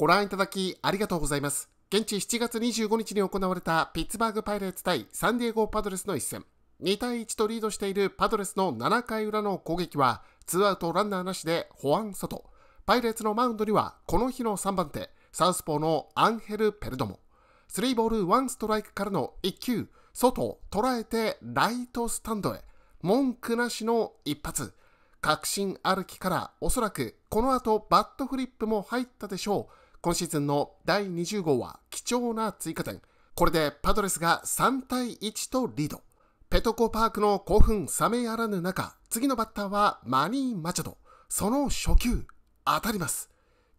ご覧いただきありがとうございます。現地7月25日に行われたピッツバーグパイレーツ対サンディエゴパドレスの一戦。2対1とリードしているパドレスの7回裏の攻撃は、ツーアウトランナーなしでホ安ン・ソト。パイレーツのマウンドには、この日の3番手、サウスポーのアンヘル・ペルドモ。3ボール1ストライクからの1球、外を捉えてライトスタンドへ。文句なしの一発。確信歩きからおそらくこの後バットフリップも入ったでしょう。今シーズンの第20号は貴重な追加点。これでパドレスが3対1とリード。ペトコパークの興奮冷めやらぬ中、次のバッターはマニー・マチャド。その初球、当たります。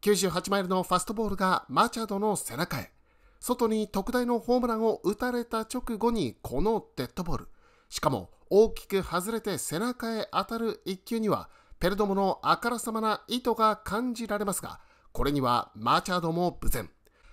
98マイルのファストボールがマチャドの背中へ。外に特大のホームランを打たれた直後にこのデッドボール。しかも大きく外れて背中へ当たる1球には、ペルドモのあからさまな意図が感じられますが、これにはマーチャードも無前。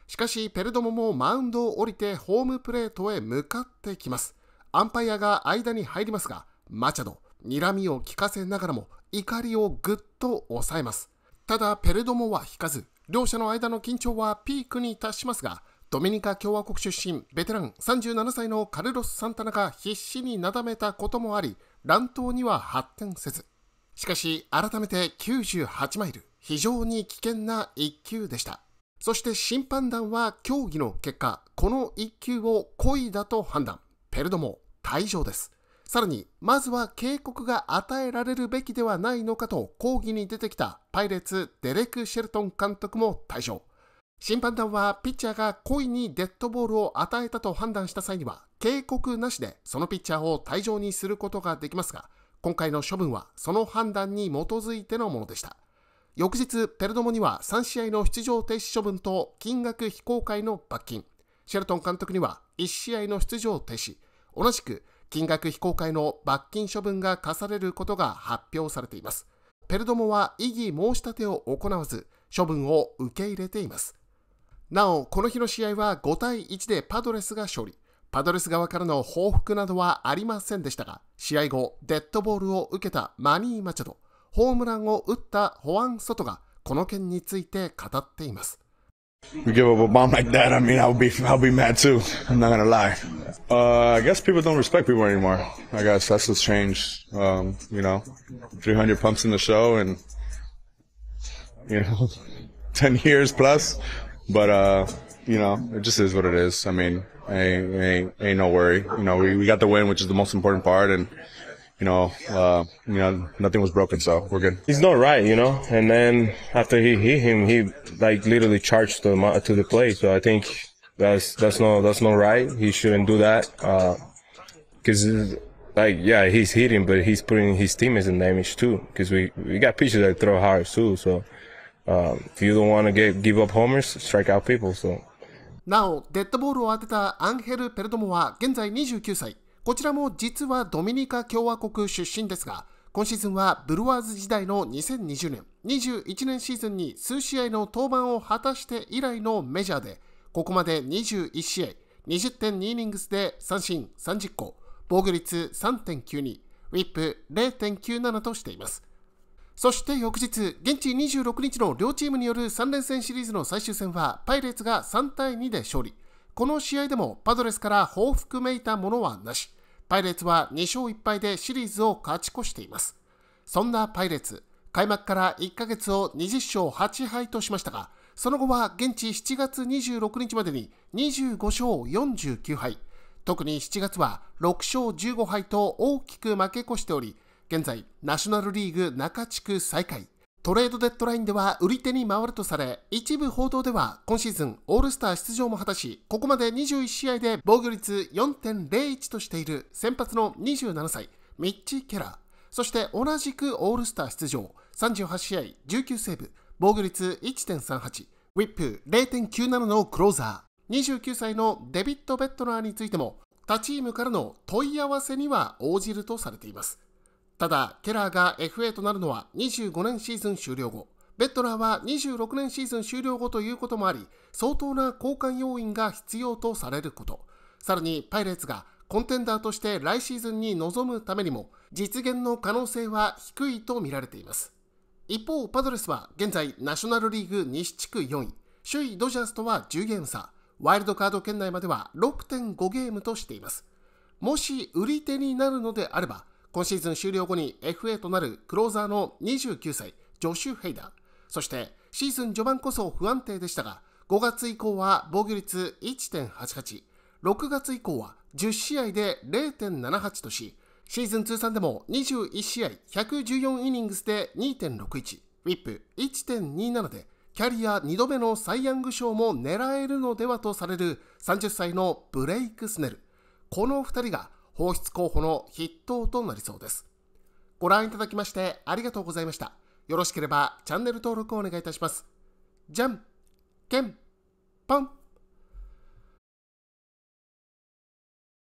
しかし、ペルドモもマウンドを降りてホームプレートへ向かってきます。アンパイアが間に入りますが、マチャド、睨みを効かせながらも怒りをぐっと抑えます。ただ、ペルドモは引かず、両者の間の緊張はピークに達しますが、ドミニカ共和国出身、ベテラン37歳のカルロス・サンタナが必死になだめたこともあり、乱闘には発展せず。しかし、改めて98マイル、非常に危険な1球でした。そして審判団は協議の結果、この1球を故意だと判断。ペルドも退場です。さらに、まずは警告が与えられるべきではないのかと抗議に出てきたパイレーツ、デレク・シェルトン監督も退場。審判団はピッチャーが故意にデッドボールを与えたと判断した際には警告なしでそのピッチャーを退場にすることができますが今回の処分はその判断に基づいてのものでした翌日、ペルドモには3試合の出場停止処分と金額非公開の罰金、シェルトン監督には1試合の出場停止、同じく金額非公開の罰金処分が課されることが発表されています。ペルドモは異議申し立てを行わず、処分を受け入れています。なお、この日の試合は5対1でパドレスが勝利。パドレス側からの報復などはありませんでしたが、試合後、デッドボールを受けたマニー・マチャド。ホームランを打ったホワン・ソトがこの件について語っています。You give up a bomb like that, I mean, I'll be, I'll be mad too. I'm not gonna lie. Uh, I guess people don't respect people anymore. I guess that's what's changed. Um, you know, 300 pumps in the show and, you know, 10 years plus. But, uh, you know, it just is what it is. I mean, ain't, ain't, ain't no worry. You know, we, we got the win, which is the most important part. And, you know, uh, you know, nothing was broken, so we're good. He's not right, you know. And then after he hit him, he like literally charged to the to the play. So I think that's that's not that's not right. He shouldn't do that. Because uh, like yeah, he's hitting, but he's putting his teammates in damage too. Because we we got pitchers that throw hard too. So um, if you don't want to get give up homers, strike out people. So なお、デッドボールを当てたアンヘル・ペルドモは現在29歳。こちらも実はドミニカ共和国出身ですが、今シーズンはブルワーズ時代の2020年、21年シーズンに数試合の登板を果たして以来のメジャーで、ここまで21試合、20.2イニングスで三振30個、防御率3.92、ウィップ0.97としています。そして翌日、現地26日の両チームによる3連戦シリーズの最終戦は、パイレーツが3対2で勝利。この試合でもパドレスから報復めいたものはなし、パイレーツは2勝1敗でシリーズを勝ち越しています。そんなパイレーツ、開幕から1ヶ月を20勝8敗としましたが、その後は現地7月26日までに25勝49敗、特に7月は6勝15敗と大きく負け越しており、現在、ナショナルリーグ中地区最下位。トレードデッドラインでは売り手に回るとされ、一部報道では今シーズンオールスター出場も果たし、ここまで21試合で防御率4.01としている先発の27歳、ミッチ・ケラー。そして同じくオールスター出場、38試合19セーブ、防御率1.38、ウィップ0.97のクローザー。29歳のデビッド・ベットナーについても、他チームからの問い合わせには応じるとされています。ただ、ケラーが FA となるのは25年シーズン終了後、ベッドラーは26年シーズン終了後ということもあり、相当な交換要因が必要とされること、さらにパイレーツがコンテンダーとして来シーズンに臨むためにも、実現の可能性は低いとみられています。一方、パドレスは現在ナショナルリーグ西地区4位、首位ドジャースとは10ゲーム差、ワイルドカード圏内までは6.5ゲームとしています。もし売り手になるのであれば、今シーズン終了後に FA となるクローザーの29歳、ジョシュ・ヘイダー。そしてシーズン序盤こそ不安定でしたが、5月以降は防御率1.88、6月以降は10試合で0.78とし、シーズン通算でも21試合114イニングスで2.61、ウィップ1.27で、キャリア2度目のサイ・ヤング賞も狙えるのではとされる30歳のブレイク・スネル。この2人が放出候補の筆頭となりそうです。ご覧いただきましてありがとうございました。よろしければチャンネル登録をお願いいたします。じゃんけんぽん